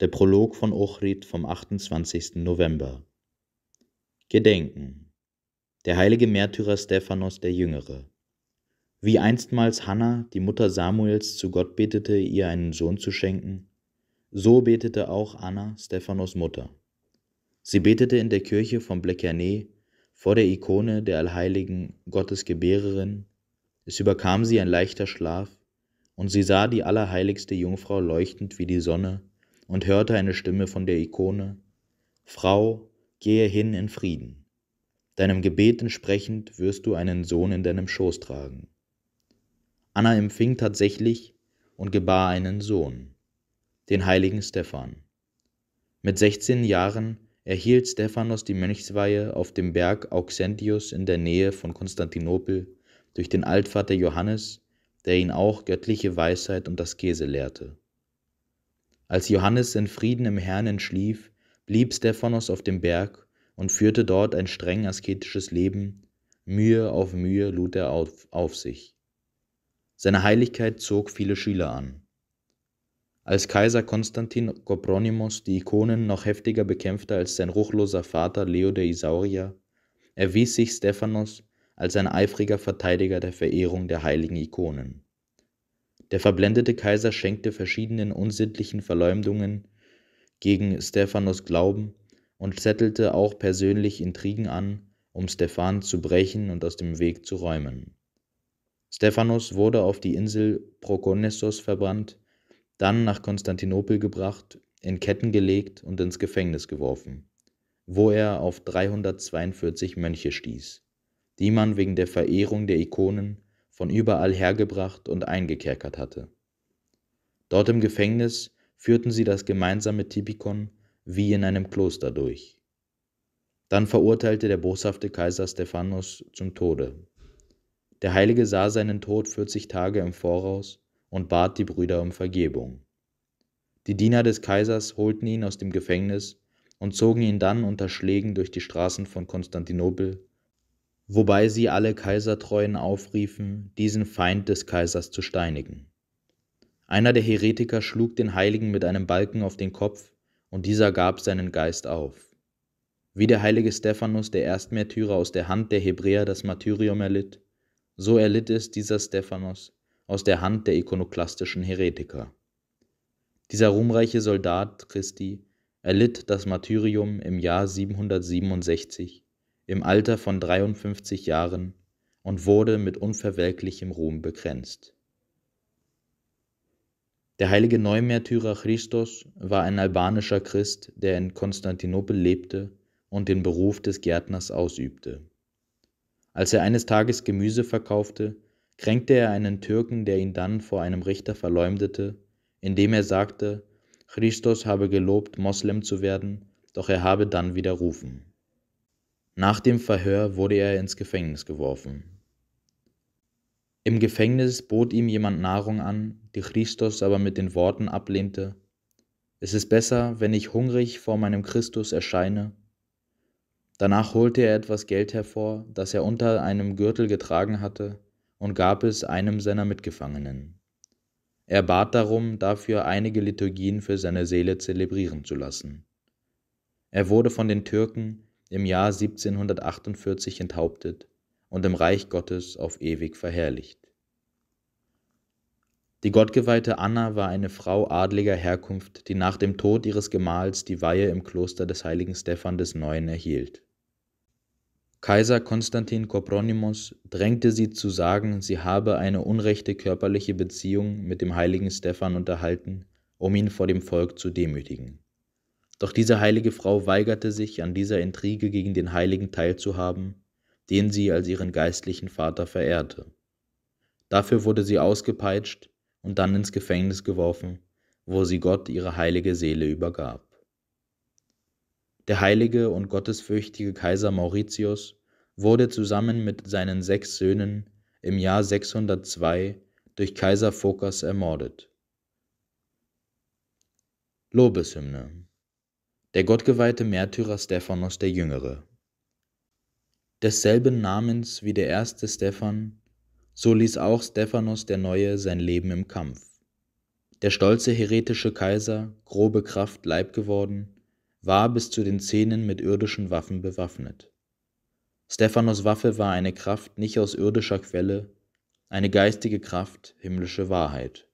Der Prolog von Ochrid vom 28. November. Gedenken. Der heilige Märtyrer Stephanos der Jüngere. Wie einstmals Hannah, die Mutter Samuels, zu Gott betete, ihr einen Sohn zu schenken, so betete auch Anna, Stephanos Mutter. Sie betete in der Kirche von Blechernet vor der Ikone der allheiligen Gottesgebärerin. Es überkam sie ein leichter Schlaf, und sie sah die allerheiligste Jungfrau leuchtend wie die Sonne und hörte eine Stimme von der Ikone, Frau, gehe hin in Frieden. Deinem Gebet entsprechend wirst du einen Sohn in deinem Schoß tragen. Anna empfing tatsächlich und gebar einen Sohn, den heiligen Stephan. Mit 16 Jahren erhielt Stephanos die Mönchsweihe auf dem Berg Auxentius in der Nähe von Konstantinopel durch den Altvater Johannes, der ihn auch göttliche Weisheit und das Käse lehrte. Als Johannes in Frieden im Herrn entschlief, blieb Stephanos auf dem Berg und führte dort ein streng asketisches Leben, Mühe auf Mühe lud er auf, auf sich. Seine Heiligkeit zog viele Schüler an. Als Kaiser Konstantin Kopronymos die Ikonen noch heftiger bekämpfte als sein ruchloser Vater Leo der Isaurier, erwies sich Stephanos als ein eifriger Verteidiger der Verehrung der heiligen Ikonen. Der verblendete Kaiser schenkte verschiedenen unsittlichen Verleumdungen gegen Stephanos Glauben und zettelte auch persönlich Intrigen an, um Stefan zu brechen und aus dem Weg zu räumen. Stephanos wurde auf die Insel Prokonessos verbrannt, dann nach Konstantinopel gebracht, in Ketten gelegt und ins Gefängnis geworfen, wo er auf 342 Mönche stieß, die man wegen der Verehrung der Ikonen von überall hergebracht und eingekerkert hatte. Dort im Gefängnis führten sie das gemeinsame Typikon wie in einem Kloster durch. Dann verurteilte der boshafte Kaiser Stephanus zum Tode. Der Heilige sah seinen Tod 40 Tage im Voraus und bat die Brüder um Vergebung. Die Diener des Kaisers holten ihn aus dem Gefängnis und zogen ihn dann unter Schlägen durch die Straßen von Konstantinopel wobei sie alle Kaisertreuen aufriefen, diesen Feind des Kaisers zu steinigen. Einer der Heretiker schlug den Heiligen mit einem Balken auf den Kopf, und dieser gab seinen Geist auf. Wie der heilige Stephanus, der Erstmärtyrer aus der Hand der Hebräer das Martyrium erlitt, so erlitt es dieser Stephanus aus der Hand der ikonoklastischen Heretiker. Dieser ruhmreiche Soldat Christi erlitt das Martyrium im Jahr 767 im Alter von 53 Jahren und wurde mit unverwelklichem Ruhm bekränzt. Der heilige Neumärtyrer Christus war ein albanischer Christ, der in Konstantinopel lebte und den Beruf des Gärtners ausübte. Als er eines Tages Gemüse verkaufte, kränkte er einen Türken, der ihn dann vor einem Richter verleumdete, indem er sagte, Christus habe gelobt, Moslem zu werden, doch er habe dann widerrufen. Nach dem Verhör wurde er ins Gefängnis geworfen. Im Gefängnis bot ihm jemand Nahrung an, die Christus aber mit den Worten ablehnte, es ist besser, wenn ich hungrig vor meinem Christus erscheine. Danach holte er etwas Geld hervor, das er unter einem Gürtel getragen hatte, und gab es einem seiner Mitgefangenen. Er bat darum, dafür einige Liturgien für seine Seele zelebrieren zu lassen. Er wurde von den Türken, im Jahr 1748 enthauptet und im Reich Gottes auf ewig verherrlicht. Die gottgeweihte Anna war eine Frau adliger Herkunft, die nach dem Tod ihres Gemahls die Weihe im Kloster des heiligen Stephan des Neuen erhielt. Kaiser Konstantin Kopronimos drängte sie zu sagen, sie habe eine unrechte körperliche Beziehung mit dem heiligen Stephan unterhalten, um ihn vor dem Volk zu demütigen. Doch diese heilige Frau weigerte sich, an dieser Intrige gegen den Heiligen teilzuhaben, den sie als ihren geistlichen Vater verehrte. Dafür wurde sie ausgepeitscht und dann ins Gefängnis geworfen, wo sie Gott ihre heilige Seele übergab. Der heilige und gottesfürchtige Kaiser Mauritius wurde zusammen mit seinen sechs Söhnen im Jahr 602 durch Kaiser Phokas ermordet. Lobeshymne der gottgeweihte Märtyrer Stephanos der Jüngere. Desselben Namens wie der erste Stephan, so ließ auch Stephanos der Neue sein Leben im Kampf. Der stolze heretische Kaiser, grobe Kraft Leib geworden, war bis zu den Zähnen mit irdischen Waffen bewaffnet. Stephanos Waffe war eine Kraft nicht aus irdischer Quelle, eine geistige Kraft, himmlische Wahrheit.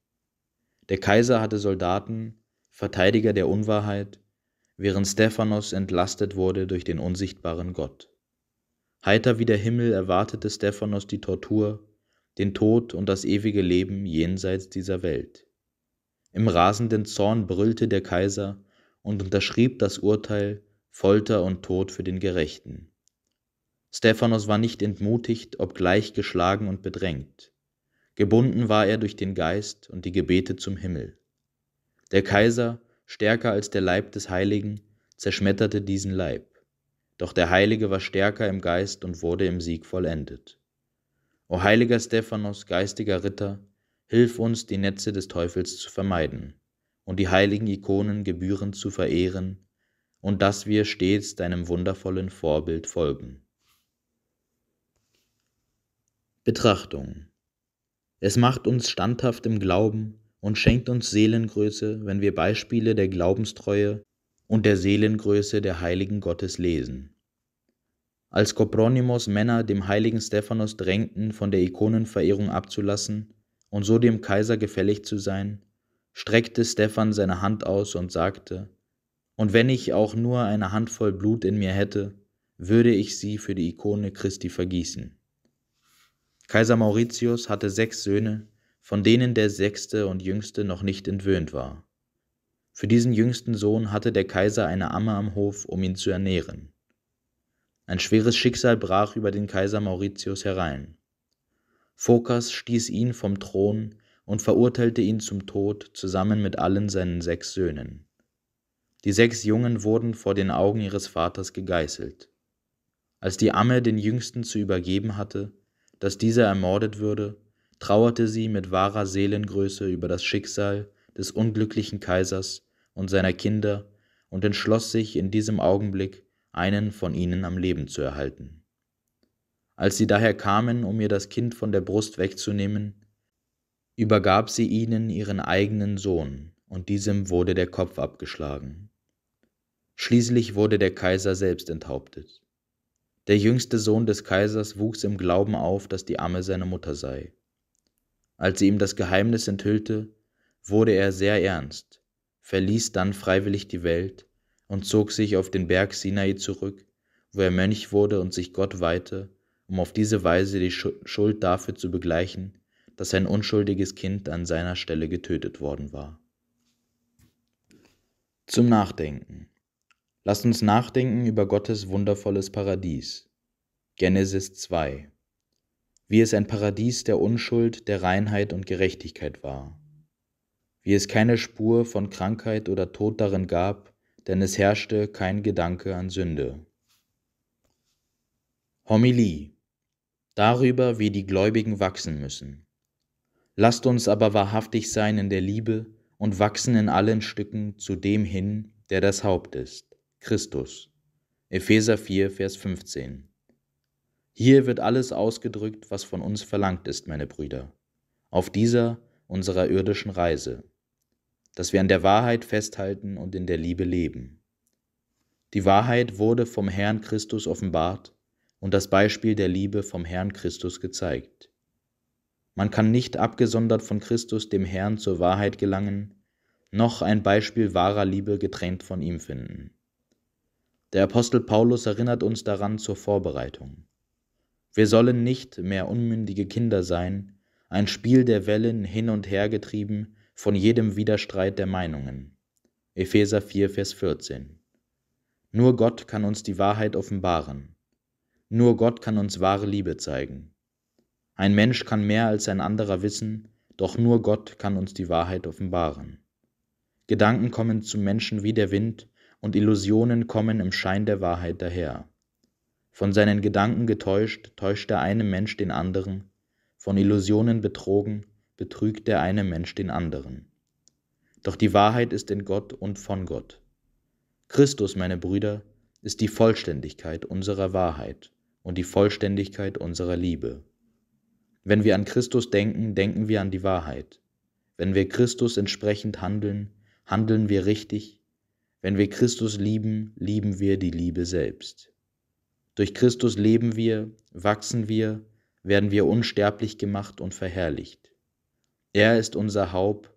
Der Kaiser hatte Soldaten, Verteidiger der Unwahrheit, während Stephanos entlastet wurde durch den unsichtbaren Gott. Heiter wie der Himmel erwartete Stephanos die Tortur, den Tod und das ewige Leben jenseits dieser Welt. Im rasenden Zorn brüllte der Kaiser und unterschrieb das Urteil Folter und Tod für den Gerechten. Stephanos war nicht entmutigt, obgleich geschlagen und bedrängt. Gebunden war er durch den Geist und die Gebete zum Himmel. Der Kaiser, stärker als der Leib des Heiligen, zerschmetterte diesen Leib. Doch der Heilige war stärker im Geist und wurde im Sieg vollendet. O heiliger Stephanos, geistiger Ritter, hilf uns, die Netze des Teufels zu vermeiden und die heiligen Ikonen gebührend zu verehren, und dass wir stets deinem wundervollen Vorbild folgen. Betrachtung Es macht uns standhaft im Glauben, und schenkt uns Seelengröße, wenn wir Beispiele der Glaubenstreue und der Seelengröße der Heiligen Gottes lesen. Als Kopronimos Männer dem heiligen Stephanos drängten, von der Ikonenverehrung abzulassen und so dem Kaiser gefällig zu sein, streckte Stephan seine Hand aus und sagte, Und wenn ich auch nur eine Handvoll Blut in mir hätte, würde ich sie für die Ikone Christi vergießen. Kaiser Mauritius hatte sechs Söhne, von denen der sechste und jüngste noch nicht entwöhnt war. Für diesen jüngsten Sohn hatte der Kaiser eine Amme am Hof, um ihn zu ernähren. Ein schweres Schicksal brach über den Kaiser Mauritius herein. Phokas stieß ihn vom Thron und verurteilte ihn zum Tod zusammen mit allen seinen sechs Söhnen. Die sechs Jungen wurden vor den Augen ihres Vaters gegeißelt. Als die Amme den Jüngsten zu übergeben hatte, dass dieser ermordet würde, trauerte sie mit wahrer Seelengröße über das Schicksal des unglücklichen Kaisers und seiner Kinder und entschloss sich in diesem Augenblick, einen von ihnen am Leben zu erhalten. Als sie daher kamen, um ihr das Kind von der Brust wegzunehmen, übergab sie ihnen ihren eigenen Sohn, und diesem wurde der Kopf abgeschlagen. Schließlich wurde der Kaiser selbst enthauptet. Der jüngste Sohn des Kaisers wuchs im Glauben auf, dass die Amme seine Mutter sei, als sie ihm das Geheimnis enthüllte, wurde er sehr ernst, verließ dann freiwillig die Welt und zog sich auf den Berg Sinai zurück, wo er Mönch wurde und sich Gott weihte, um auf diese Weise die Schuld dafür zu begleichen, dass ein unschuldiges Kind an seiner Stelle getötet worden war. Zum Nachdenken. Lasst uns nachdenken über Gottes wundervolles Paradies. Genesis 2 wie es ein Paradies der Unschuld, der Reinheit und Gerechtigkeit war, wie es keine Spur von Krankheit oder Tod darin gab, denn es herrschte kein Gedanke an Sünde. Homilie darüber, wie die Gläubigen wachsen müssen. Lasst uns aber wahrhaftig sein in der Liebe und wachsen in allen Stücken zu dem hin, der das Haupt ist, Christus. Epheser 4, Vers 15. Hier wird alles ausgedrückt, was von uns verlangt ist, meine Brüder, auf dieser unserer irdischen Reise, dass wir an der Wahrheit festhalten und in der Liebe leben. Die Wahrheit wurde vom Herrn Christus offenbart und das Beispiel der Liebe vom Herrn Christus gezeigt. Man kann nicht abgesondert von Christus dem Herrn zur Wahrheit gelangen, noch ein Beispiel wahrer Liebe getrennt von ihm finden. Der Apostel Paulus erinnert uns daran zur Vorbereitung. Wir sollen nicht mehr unmündige Kinder sein, ein Spiel der Wellen hin und her getrieben von jedem Widerstreit der Meinungen. Epheser 4, Vers 14. Nur Gott kann uns die Wahrheit offenbaren. Nur Gott kann uns wahre Liebe zeigen. Ein Mensch kann mehr als ein anderer wissen, doch nur Gott kann uns die Wahrheit offenbaren. Gedanken kommen zu Menschen wie der Wind, und Illusionen kommen im Schein der Wahrheit daher. Von seinen Gedanken getäuscht, täuscht der eine Mensch den anderen, von Illusionen betrogen, betrügt der eine Mensch den anderen. Doch die Wahrheit ist in Gott und von Gott. Christus, meine Brüder, ist die Vollständigkeit unserer Wahrheit und die Vollständigkeit unserer Liebe. Wenn wir an Christus denken, denken wir an die Wahrheit. Wenn wir Christus entsprechend handeln, handeln wir richtig. Wenn wir Christus lieben, lieben wir die Liebe selbst. Durch Christus leben wir, wachsen wir, werden wir unsterblich gemacht und verherrlicht. Er ist unser Haupt,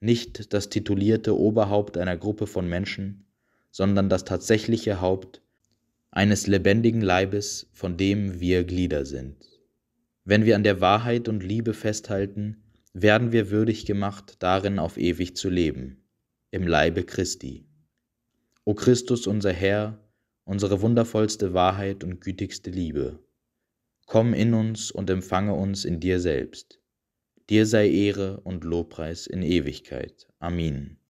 nicht das titulierte Oberhaupt einer Gruppe von Menschen, sondern das tatsächliche Haupt eines lebendigen Leibes, von dem wir Glieder sind. Wenn wir an der Wahrheit und Liebe festhalten, werden wir würdig gemacht, darin auf ewig zu leben, im Leibe Christi. O Christus unser Herr, unsere wundervollste Wahrheit und gütigste Liebe. Komm in uns und empfange uns in dir selbst. Dir sei Ehre und Lobpreis in Ewigkeit. Amen.